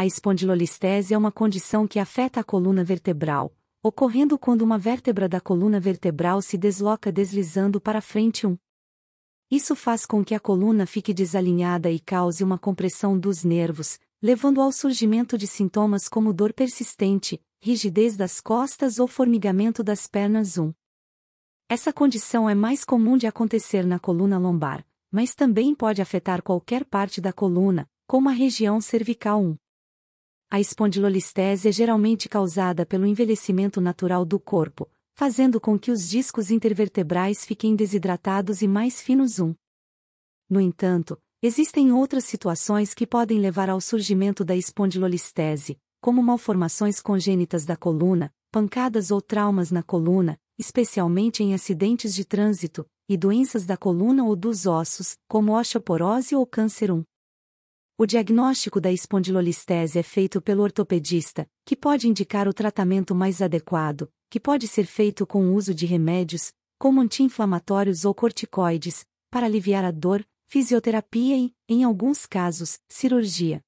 A espondilolistese é uma condição que afeta a coluna vertebral, ocorrendo quando uma vértebra da coluna vertebral se desloca deslizando para frente um. Isso faz com que a coluna fique desalinhada e cause uma compressão dos nervos, levando ao surgimento de sintomas como dor persistente, rigidez das costas ou formigamento das pernas 1. Essa condição é mais comum de acontecer na coluna lombar, mas também pode afetar qualquer parte da coluna, como a região cervical 1. A espondilolistese é geralmente causada pelo envelhecimento natural do corpo, fazendo com que os discos intervertebrais fiquem desidratados e mais finos. Um. No entanto, existem outras situações que podem levar ao surgimento da espondilolistese, como malformações congênitas da coluna, pancadas ou traumas na coluna, especialmente em acidentes de trânsito, e doenças da coluna ou dos ossos, como osteoporose ou câncer 1. O diagnóstico da espondilolistese é feito pelo ortopedista, que pode indicar o tratamento mais adequado, que pode ser feito com o uso de remédios, como anti-inflamatórios ou corticoides, para aliviar a dor, fisioterapia e, em alguns casos, cirurgia.